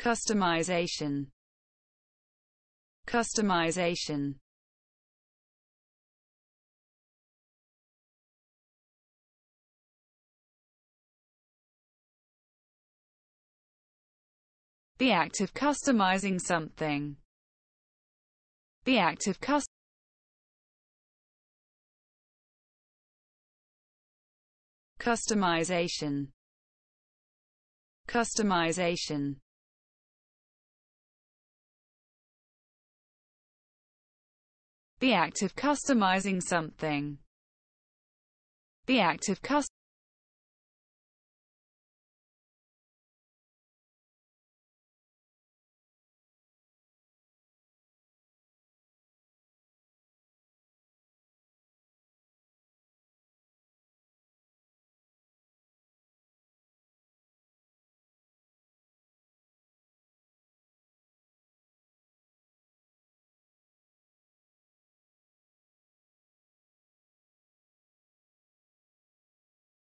customization customization The act of customizing something. The act of customizing. Customization Customization The act of customizing something. The act of customizing